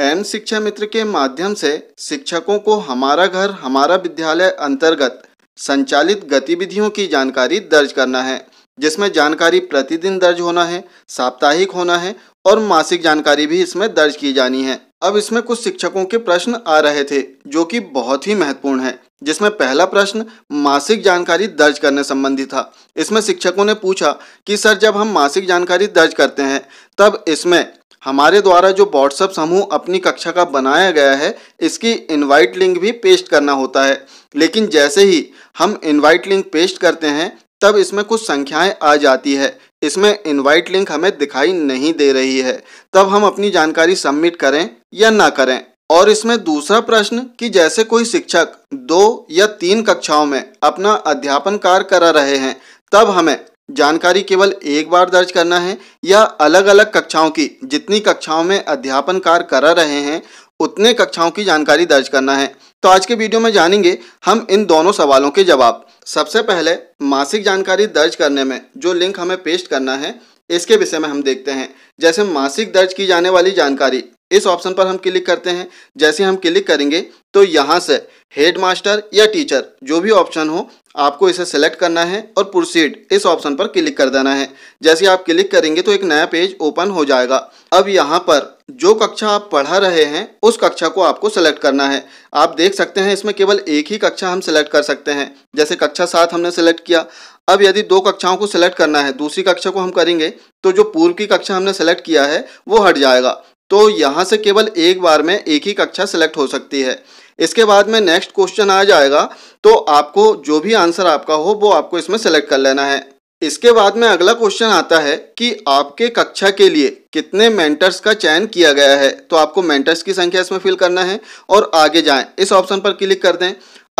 M शिक्षा मित्र के माध्यम से शिक्षकों को हमारा घर हमारा विद्यालय अंतर्गत संचालित गतिविधियों की जानकारी दर्ज करना है जिसमें जानकारी प्रतिदिन दर्ज होना है साप्ताहिक होना है और मासिक जानकारी भी इसमें दर्ज की जानी है अब इसमें कुछ शिक्षकों के प्रश्न आ रहे थे जो कि बहुत ही महत्वपूर्ण है जिसमें पहला प्रश्न मासिक जानकारी दर्ज करने संबंधी था इसमें शिक्षकों ने पूछा कि सर जब हम मासिक जानकारी दर्ज करते हैं तब इसमें हमारे द्वारा जो व्हाट्सअप समूह अपनी कक्षा का बनाया गया है इसकी इनवाइट लिंक भी पेस्ट करना होता है लेकिन जैसे ही हम इनवाइट लिंक पेस्ट करते हैं तब इसमें कुछ संख्याएं आ जाती है इसमें इनवाइट लिंक हमें दिखाई नहीं दे रही है तब हम अपनी जानकारी सबमिट करें या ना करें और इसमें दूसरा प्रश्न कि जैसे कोई शिक्षक दो या तीन कक्षाओं में अपना अध्यापन कार्य करा रहे हैं तब हमें जानकारी केवल एक बार दर्ज करना है या अलग अलग कक्षाओं की जितनी कक्षाओं में अध्यापन कार्य करा रहे हैं उतने कक्षाओं की जानकारी दर्ज करना है तो आज के वीडियो में जानेंगे हम इन दोनों सवालों के जवाब सबसे पहले मासिक जानकारी दर्ज करने में जो लिंक हमें पेस्ट करना है इसके विषय में हम देखते हैं जैसे मासिक दर्ज की जाने वाली जानकारी इस ऑप्शन पर हम क्लिक करते हैं जैसे हम क्लिक करेंगे तो यहाँ से हेड मास्टर या टीचर जो भी ऑप्शन हो आपको इसे सेलेक्ट करना है और प्रोसीड इस ऑप्शन पर क्लिक कर देना है जैसे आप क्लिक करेंगे तो एक नया पेज ओपन हो जाएगा अब यहाँ पर जो कक्षा आप पढ़ा रहे हैं उस कक्षा को आपको सेलेक्ट करना है आप देख सकते हैं इसमें केवल एक ही कक्षा हम सेलेक्ट कर सकते हैं जैसे कक्षा सात हमने सेलेक्ट किया अब यदि दो कक्षाओं को सिलेक्ट करना है दूसरी कक्षा को हम करेंगे तो जो पूर्व की कक्षा हमने सेलेक्ट किया है वो हट जाएगा तो यहाँ से केवल एक बार में एक ही कक्षा सेलेक्ट हो सकती है इसके बाद में नेक्स्ट क्वेश्चन आ जाएगा तो आपको जो भी आंसर आपका हो वो आपको इसमें सेलेक्ट कर लेना है इसके बाद में अगला क्वेश्चन आता है कि आपके कक्षा के लिए कितने मेंटर्स का चयन किया गया है तो आपको मेंटर्स की संख्या इसमें फिल करना है और आगे जाएं इस ऑप्शन पर क्लिक कर दें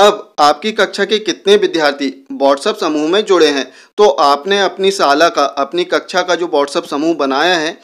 अब आपकी कक्षा के कितने विद्यार्थी व्हाट्सएप समूह में जुड़े हैं तो आपने अपनी शाला का अपनी कक्षा का जो व्हाट्सएप समूह बनाया है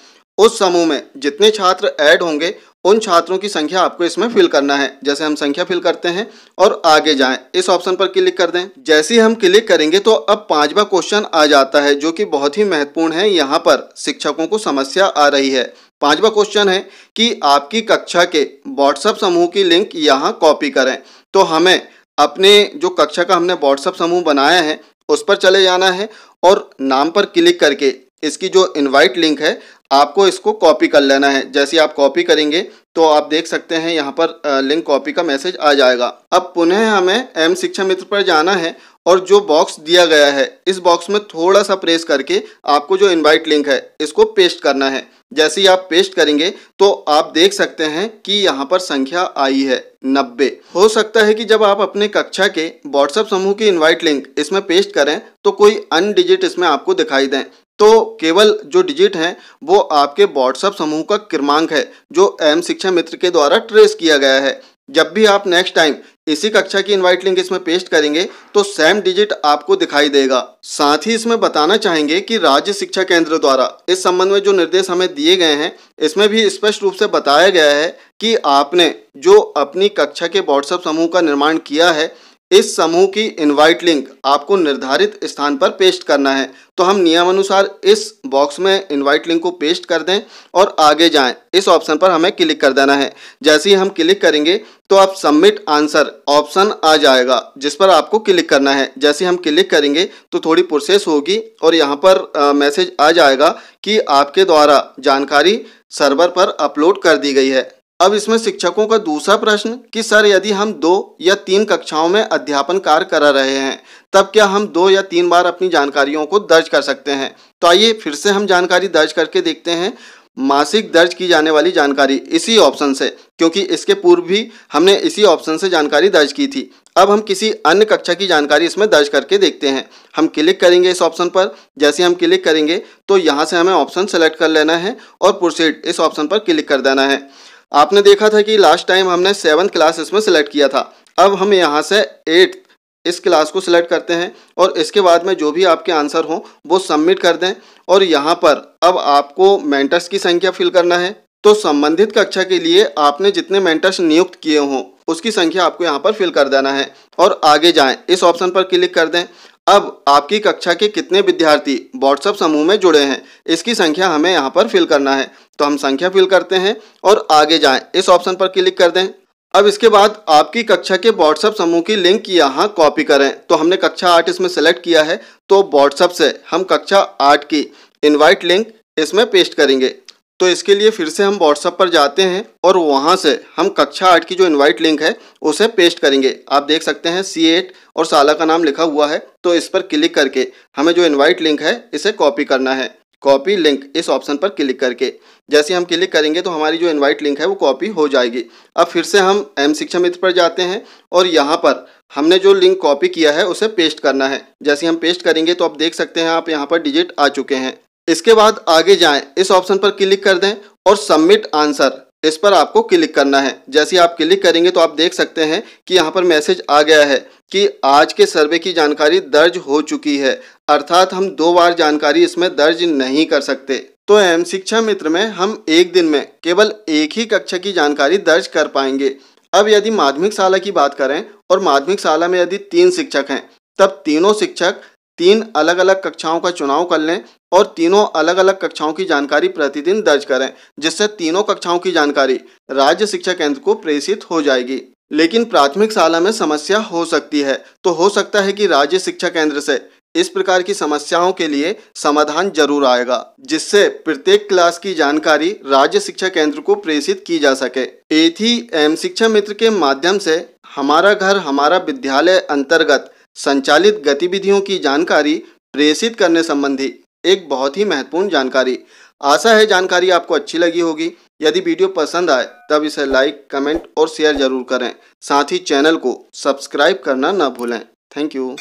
उस समूह में जितने छात्र ऐड होंगे उन छात्रों की संख्या आपको इसमें फिल करना है जैसे हम संख्या फिल करते हैं और आगे जाएं इस ऑप्शन पर क्लिक कर दें जैसे ही हम क्लिक करेंगे तो अब पांचवा क्वेश्चन आ जाता है जो कि बहुत ही महत्वपूर्ण है यहाँ पर शिक्षकों को समस्या आ रही है पांचवा क्वेश्चन है कि आपकी कक्षा के व्हाट्सएप समूह की लिंक यहाँ कॉपी करें तो हमें अपने जो कक्षा का हमने व्हाट्सएप समूह बनाया है उस पर चले जाना है और नाम पर क्लिक करके इसकी जो इनवाइट लिंक है आपको इसको कॉपी कर लेना है जैसे आप कॉपी करेंगे तो आप देख सकते हैं यहाँ पर लिंक कॉपी का मैसेज आ जाएगा अब पुनः हमें एम शिक्षा मित्र पर जाना है और जो बॉक्स दिया गया है इस बॉक्स में थोड़ा सा प्रेस करके आपको जो इनवाइट लिंक है इसको पेस्ट करना है जैसे ही आप पेस्ट करेंगे तो आप देख सकते हैं कि यहाँ पर संख्या आई है नब्बे हो सकता है कि जब आप अपने कक्षा के व्हाट्सएप समूह की इनवाइट लिंक इसमें पेस्ट करें तो कोई अनडिजिट इसमें आपको दिखाई दें तो केवल जो डिजिट हैं वो आपके व्हाट्सएप समूह का क्रमांक है जो एम शिक्षा मित्र के द्वारा ट्रेस किया गया है जब भी आप नेक्स्ट टाइम इसी कक्षा की इनवाइट लिंक इसमें पेस्ट करेंगे तो सेम डिजिट आपको दिखाई देगा साथ ही इसमें बताना चाहेंगे कि राज्य शिक्षा केंद्र द्वारा इस संबंध में जो निर्देश हमें दिए गए हैं इसमें भी स्पष्ट रूप से बताया गया है कि आपने जो अपनी कक्षा के व्हाट्सएप समूह का निर्माण किया है इस समूह की इनवाइट लिंक आपको निर्धारित स्थान पर पेस्ट करना है तो हम नियमानुसार इस बॉक्स में इनवाइट लिंक को पेस्ट कर दें और आगे जाएं इस ऑप्शन पर हमें क्लिक कर देना है जैसे ही हम क्लिक करेंगे तो आप सबमिट आंसर ऑप्शन आ जाएगा जिस पर आपको क्लिक करना है जैसे हम क्लिक करेंगे तो थोड़ी प्रोसेस होगी और यहाँ पर मैसेज आ जाएगा कि आपके द्वारा जानकारी सर्वर पर अपलोड कर दी गई है अब इसमें शिक्षकों का दूसरा प्रश्न कि सर यदि हम दो या तीन कक्षाओं में अध्यापन कार्य करा रहे हैं तब क्या हम दो या तीन बार अपनी जानकारियों को दर्ज कर सकते हैं तो आइए फिर से हम जानकारी दर्ज करके देखते हैं मासिक दर्ज की जाने वाली जानकारी इसी ऑप्शन से क्योंकि इसके पूर्व भी हमने इसी ऑप्शन से जानकारी दर्ज की थी अब हम किसी अन्य कक्षा की जानकारी इसमें दर्ज करके देखते हैं हम क्लिक करेंगे इस ऑप्शन पर जैसे हम क्लिक करेंगे तो यहाँ से हमें ऑप्शन सेलेक्ट कर लेना है और प्रोसीड इस ऑप्शन पर क्लिक कर देना है आपने देखा था कि लास्ट टाइम हमने सेवन्थ क्लास इसमें सेलेक्ट किया था अब हम यहाँ से एट्थ इस क्लास को सिलेक्ट करते हैं और इसके बाद में जो भी आपके आंसर हों वो सबमिट कर दें और यहाँ पर अब आपको मेंटर्स की संख्या फिल करना है तो संबंधित कक्षा के लिए आपने जितने मेंटर्स नियुक्त किए हों उसकी संख्या आपको यहाँ पर फिल कर देना है और आगे जाएं इस ऑप्शन पर क्लिक कर दें अब आपकी कक्षा के कितने विद्यार्थी व्हाट्सएप समूह में जुड़े हैं इसकी संख्या हमें यहाँ पर फिल करना है तो हम संख्या फिल करते हैं और आगे जाएं इस ऑप्शन पर क्लिक कर दें अब इसके बाद आपकी कक्षा के व्हाट्सएप समूह की लिंक यहाँ कॉपी करें तो हमने कक्षा आठ इसमें सेलेक्ट किया है तो व्हाट्सएप से हम कक्षा आठ की इन्वाइट लिंक इसमें पेस्ट करेंगे तो इसके लिए फिर से हम व्हाट्सअप पर जाते हैं और वहाँ से हम कक्षा आठ की जो इनवाइट लिंक है उसे पेस्ट करेंगे आप देख सकते हैं सी एट और साला का नाम लिखा हुआ है तो इस पर क्लिक करके हमें जो इनवाइट लिंक है इसे कॉपी करना है कॉपी लिंक इस ऑप्शन पर क्लिक करके जैसे हम क्लिक करेंगे तो हमारी जो इन्वाइट लिंक है वो कॉपी हो जाएगी अब फिर से हम एम शिक्षा मित्र पर जाते हैं और यहाँ पर हमने जो लिंक कॉपी किया है उसे पेस्ट करना है जैसे हम पेस्ट करेंगे तो आप देख सकते हैं आप यहाँ पर डिजिट आ चुके हैं इसके बाद आगे जाएं इस ऑप्शन पर क्लिक कर दें और सबमिट आंसर इस पर आपको क्लिक करना है जैसे आप क्लिक करेंगे तो आप देख सकते हैं कि यहाँ पर मैसेज आ गया है कि आज के सर्वे की जानकारी दर्ज हो चुकी है अर्थात हम दो बार जानकारी इसमें दर्ज नहीं कर सकते तो एम शिक्षा मित्र में हम एक दिन में केवल एक ही कक्षा की जानकारी दर्ज कर पाएंगे अब यदि माध्यमिक शाला की बात करें और माध्यमिक शाला में यदि तीन शिक्षक हैं तब तीनों शिक्षक तीन अलग अलग कक्षाओं का चुनाव कर लें और तीनों अलग अलग कक्षाओं की जानकारी प्रतिदिन दर्ज करें जिससे तीनों कक्षाओं की जानकारी राज्य शिक्षा केंद्र को प्रेषित हो जाएगी लेकिन प्राथमिक शाला में समस्या हो सकती है तो हो सकता है कि राज्य शिक्षा केंद्र से इस प्रकार की समस्याओं के लिए समाधान जरूर आएगा जिससे प्रत्येक क्लास की जानकारी राज्य शिक्षा केंद्र को प्रेषित की जा सके एथी एम शिक्षा मित्र के माध्यम से हमारा घर हमारा विद्यालय अंतर्गत संचालित गतिविधियों की जानकारी प्रेषित करने संबंधी एक बहुत ही महत्वपूर्ण जानकारी आशा है जानकारी आपको अच्छी लगी होगी यदि वीडियो पसंद आए तब इसे लाइक कमेंट और शेयर जरूर करें साथ ही चैनल को सब्सक्राइब करना न भूलें थैंक यू